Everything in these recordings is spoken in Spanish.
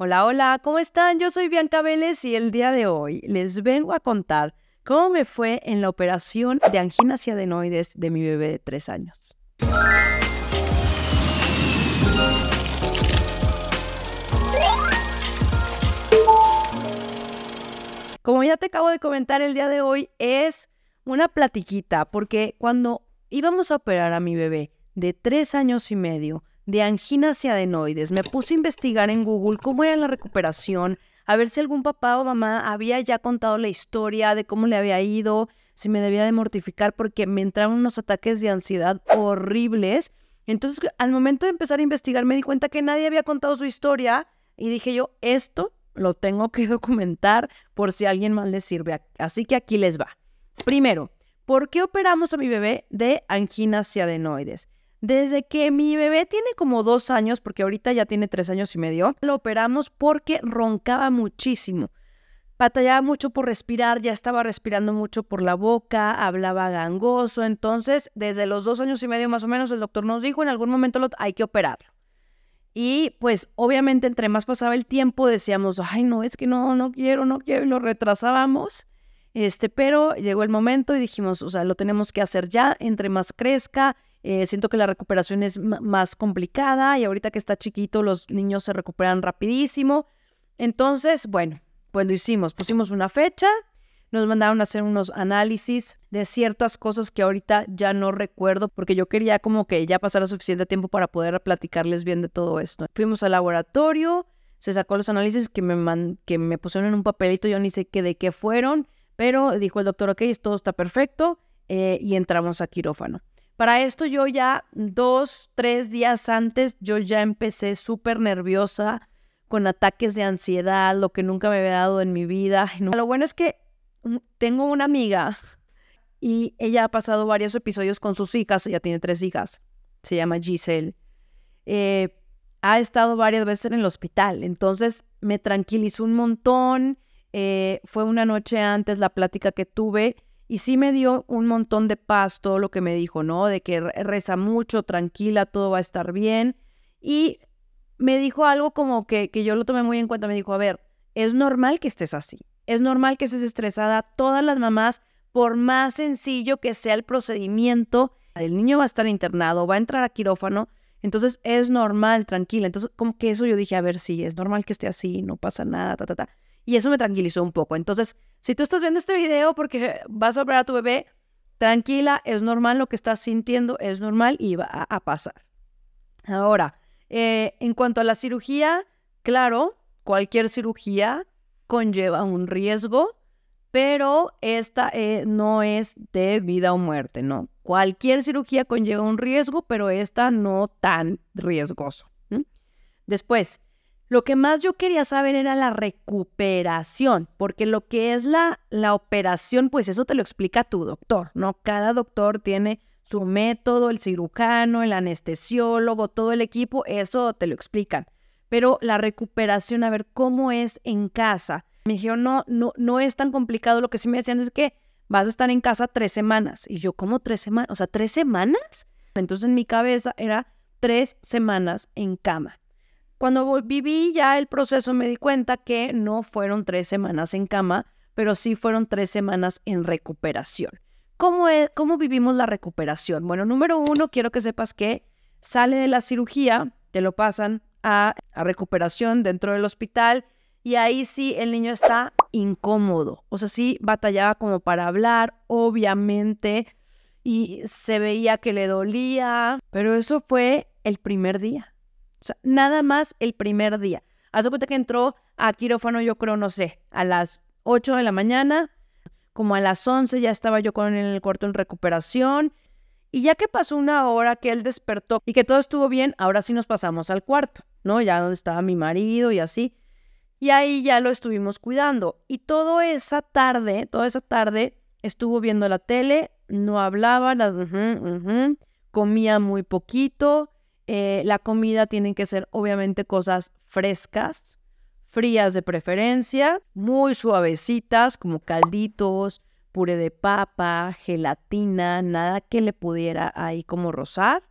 Hola, hola, ¿cómo están? Yo soy Bianca Vélez y el día de hoy les vengo a contar cómo me fue en la operación de anginas adenoides de mi bebé de 3 años. Como ya te acabo de comentar, el día de hoy es una platiquita, porque cuando íbamos a operar a mi bebé de 3 años y medio, de anginas y adenoides. Me puse a investigar en Google cómo era la recuperación, a ver si algún papá o mamá había ya contado la historia de cómo le había ido, si me debía de mortificar porque me entraron unos ataques de ansiedad horribles. Entonces, al momento de empezar a investigar, me di cuenta que nadie había contado su historia y dije yo, esto lo tengo que documentar por si a alguien más le sirve. Así que aquí les va. Primero, ¿por qué operamos a mi bebé de anginas y adenoides? Desde que mi bebé tiene como dos años, porque ahorita ya tiene tres años y medio, lo operamos porque roncaba muchísimo. Batallaba mucho por respirar, ya estaba respirando mucho por la boca, hablaba gangoso. Entonces, desde los dos años y medio más o menos, el doctor nos dijo, en algún momento hay que operarlo. Y pues obviamente entre más pasaba el tiempo decíamos, ay no, es que no, no quiero, no quiero, y lo retrasábamos. Este, pero llegó el momento y dijimos, o sea, lo tenemos que hacer ya, entre más crezca, eh, siento que la recuperación es más complicada y ahorita que está chiquito los niños se recuperan rapidísimo. Entonces, bueno, pues lo hicimos, pusimos una fecha, nos mandaron a hacer unos análisis de ciertas cosas que ahorita ya no recuerdo porque yo quería como que ya pasara suficiente tiempo para poder platicarles bien de todo esto. Fuimos al laboratorio, se sacó los análisis que me, que me pusieron en un papelito, yo ni sé qué de qué fueron, pero dijo el doctor, ok, todo está perfecto eh, y entramos a quirófano. Para esto yo ya dos, tres días antes, yo ya empecé súper nerviosa, con ataques de ansiedad, lo que nunca me había dado en mi vida. Lo bueno es que tengo una amiga y ella ha pasado varios episodios con sus hijas, ella tiene tres hijas, se llama Giselle. Eh, ha estado varias veces en el hospital, entonces me tranquilizó un montón. Eh, fue una noche antes la plática que tuve y sí me dio un montón de paz todo lo que me dijo, ¿no? De que reza mucho, tranquila, todo va a estar bien. Y me dijo algo como que, que yo lo tomé muy en cuenta. Me dijo, a ver, es normal que estés así. Es normal que estés estresada. Todas las mamás, por más sencillo que sea el procedimiento, el niño va a estar internado, va a entrar a quirófano. Entonces es normal, tranquila. Entonces, como que eso yo dije, a ver, sí, es normal que esté así, no pasa nada, ta, ta, ta. Y eso me tranquilizó un poco. Entonces, si tú estás viendo este video porque vas a operar a tu bebé, tranquila, es normal lo que estás sintiendo, es normal y va a, pasar. Ahora, eh, en cuanto a la cirugía, claro, cualquier cirugía conlleva un riesgo, pero esta eh, no es de vida o muerte, ¿no? Cualquier cirugía conlleva un riesgo, pero esta no tan riesgoso. Después, lo que más yo quería saber era la recuperación, porque lo que es la, la operación, pues eso te lo explica tu doctor, ¿no? Cada doctor tiene su método, el cirujano, el anestesiólogo, todo el equipo, eso te lo explican. Pero la recuperación, a ver cómo es en casa. Me dijeron, no, no, no es tan complicado. Lo que sí me decían es que vas a estar en casa tres semanas. Y yo, ¿cómo tres semanas? O sea, ¿tres semanas? Entonces en mi cabeza era tres semanas en cama. Cuando viví ya el proceso me di cuenta que no fueron tres semanas en cama, pero sí fueron tres semanas en recuperación. ¿Cómo, e-, ¿Cómo vivimos la recuperación? Bueno, número uno, quiero que sepas que sale de la cirugía, te lo pasan a, a recuperación dentro del hospital y ahí sí el niño está incómodo. O sea, sí batallaba como para hablar, obviamente, y se veía que le dolía, pero eso fue el primer día nada más el primer día. Haz de cuenta que entró a quirófano, yo creo, no sé, a las 8 de la mañana, como a las 11 ya estaba yo con en el cuarto en recuperación. Y ya que pasó una hora que él despertó y que todo estuvo bien, ahora sí nos pasamos al cuarto, ¿no? Ya donde estaba mi marido y así. Y ahí ya lo estuvimos cuidando. Y toda esa tarde, toda esa tarde estuvo viendo la tele, no hablaba, comía muy poquito, eh, la comida tienen que ser obviamente cosas frescas, frías de preferencia, muy suavecitas como calditos, puré de papa, gelatina, nada que le pudiera ahí como rozar.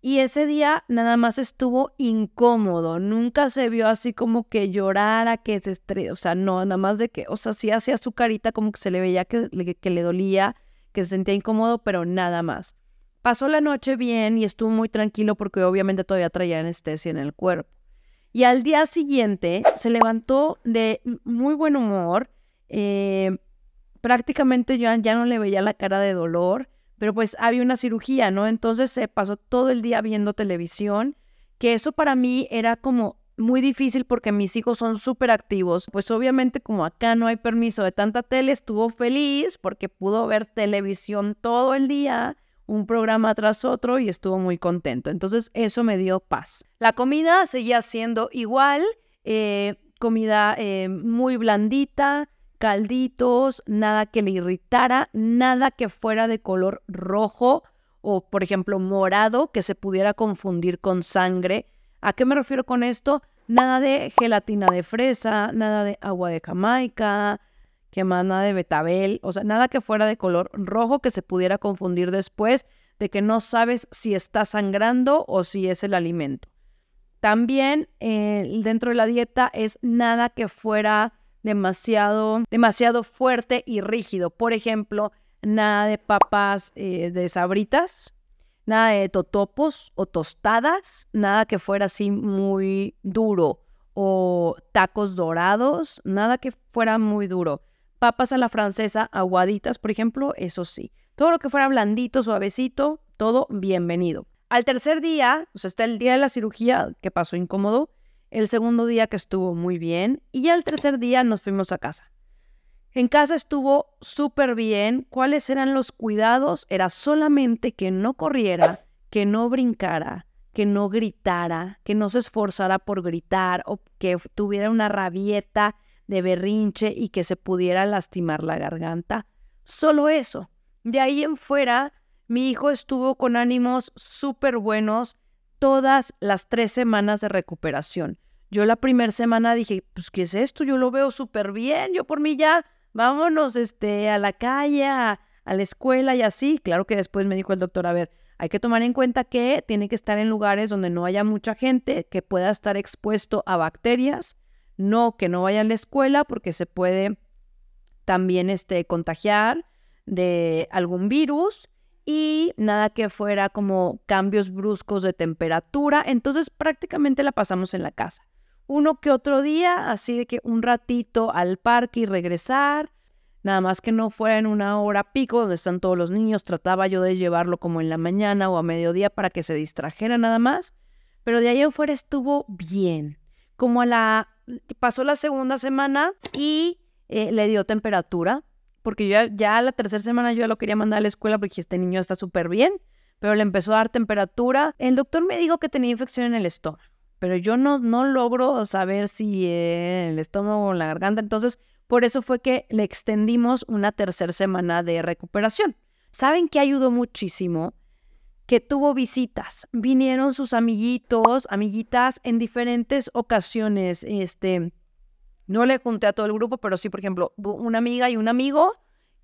Y ese día nada más estuvo incómodo, nunca se vio así como que llorara, que se estre... o sea, no, nada más de que, o sea, sí hacía su carita como que se le veía que, que le dolía, que se sentía incómodo, pero nada más. Pasó la noche bien y estuvo muy tranquilo porque obviamente todavía traía anestesia en el cuerpo. Y al día siguiente se levantó de muy buen humor. Eh, prácticamente yo ya no le veía la cara de dolor, pero pues había una cirugía, ¿no? Entonces se pasó todo el día viendo televisión, que eso para mí era como muy difícil porque mis hijos son súper activos. Pues obviamente como acá no hay permiso de tanta tele, estuvo feliz porque pudo ver televisión todo el día un programa tras otro y estuvo muy contento. Entonces eso me dio paz. La comida seguía siendo igual, eh, comida eh, muy blandita, calditos, nada que le irritara, nada que fuera de color rojo o, por ejemplo, morado que se pudiera confundir con sangre. ¿A qué me refiero con esto? Nada de gelatina de fresa, nada de agua de Jamaica, que nada de betabel, o sea, nada que fuera de color rojo que se pudiera confundir después de que no sabes si está sangrando o si es el alimento. También eh, dentro de la dieta es nada que fuera demasiado, demasiado fuerte y rígido. Por ejemplo, nada de papas eh, de sabritas, nada de totopos o tostadas, nada que fuera así muy duro o tacos dorados, nada que fuera muy duro. Papas a la francesa aguaditas, por ejemplo, eso sí. Todo lo que fuera blandito, suavecito, todo bienvenido. Al tercer día, o sea, está el día de la cirugía, que pasó incómodo. El segundo día que estuvo muy bien. Y ya el tercer día nos fuimos a casa. En casa estuvo súper bien. ¿Cuáles eran los cuidados? Era solamente que no corriera, que no brincara, que no gritara, que no se esforzara por gritar o que tuviera una rabieta de berrinche y que se pudiera lastimar la garganta. Solo eso. De ahí en fuera, mi hijo estuvo con ánimos súper buenos todas las tres semanas de recuperación. Yo la primera semana dije, pues, ¿qué es esto? Yo lo veo súper bien, yo por mí ya, vámonos este, a la calle, a la escuela y así. Claro que después me dijo el doctor, a ver, hay que tomar en cuenta que tiene que estar en lugares donde no haya mucha gente, que pueda estar expuesto a bacterias no que no vaya a la escuela porque se puede también este, contagiar de algún virus y nada que fuera como cambios bruscos de temperatura. Entonces prácticamente la pasamos en la casa. Uno que otro día, así de que un ratito al parque y regresar, nada más que no fuera en una hora pico donde están todos los niños, trataba yo de llevarlo como en la mañana o a mediodía para que se distrajera nada más, pero de ahí afuera estuvo bien como la... Pasó la segunda semana y eh, le dio temperatura, porque ya, la tercera semana yo ya lo quería mandar a la escuela porque este niño está súper bien, pero le empezó a dar temperatura. El doctor me dijo que tenía infección en el estómago, pero yo no, no logro saber si en eh, el estómago o la garganta, entonces por eso fue que le extendimos una tercera semana de recuperación. ¿Saben qué ayudó muchísimo? que tuvo visitas. Vinieron sus amiguitos, amiguitas en diferentes ocasiones. Este, no le junté a todo el grupo, pero sí, por ejemplo, una amiga y un amigo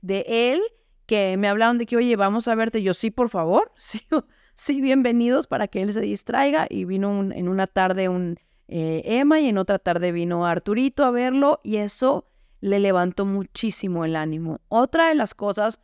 de él que me hablaron de que, oye, vamos a verte. Yo, sí, por favor, sí, bienvenidos para que él se distraiga. Y vino en una tarde un eh, Emma y en otra tarde vino Arturito a verlo y eso le levantó muchísimo el ánimo. Otra de las cosas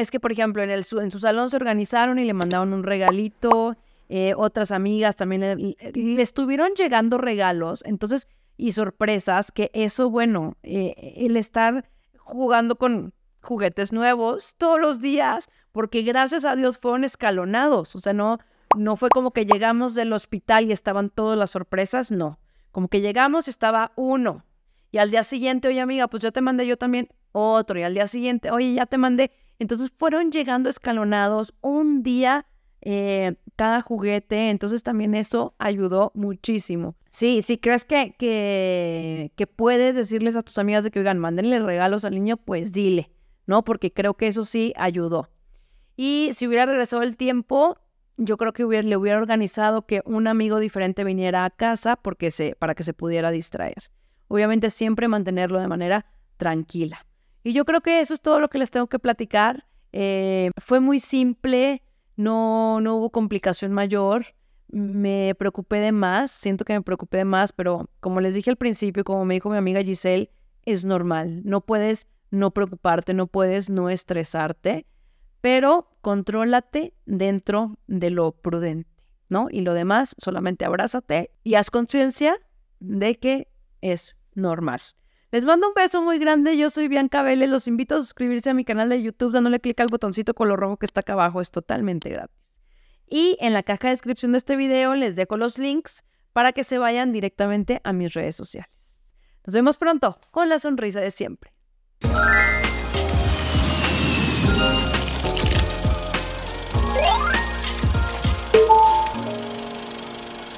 es que, por ejemplo, en, en su salón se organizaron y le mandaron un regalito, eh, otras amigas también le, estuvieron llegando regalos, entonces, y sorpresas, que eso, bueno, eh, el estar jugando con juguetes nuevos todos los días, porque gracias a Dios fueron escalonados, o sea, no, no fue como que llegamos del hospital y estaban todas las sorpresas, no, como que llegamos y estaba uno, y al día siguiente, oye amiga, pues yo te mandé yo también otro, y al día siguiente, oye, ya te mandé, entonces fueron llegando escalonados un día eh, cada juguete, entonces también eso ayudó muchísimo. Sí, si crees que, que, puedes decirles a tus amigas de que, oigan, mándenle regalos al niño, pues dile, ¿no? Porque creo que eso sí ayudó. Y si hubiera regresado el tiempo, yo creo que le hubiera organizado que un amigo diferente viniera a casa porque se, para que se pudiera distraer. Obviamente siempre mantenerlo de manera tranquila. Y yo creo que eso es todo lo que les tengo que platicar. Eh, fue muy simple, no, no hubo complicación mayor. Me preocupé de más, siento que me preocupé de más, pero como les dije al principio, como me dijo mi amiga Giselle, es normal. No puedes no preocuparte, no puedes no estresarte, pero contrólate dentro de lo prudente, ¿no? Y lo demás, solamente abrázate y haz conciencia de que es normal. Les mando un beso muy grande. Yo soy Bianca Vélez. Los invito a suscribirse a mi canal de YouTube dándole clic al botoncito color rojo que está acá abajo. Es totalmente gratis. Y en la caja de descripción de este video les dejo los links para que se vayan directamente a mis redes sociales. Nos vemos pronto con la sonrisa de siempre.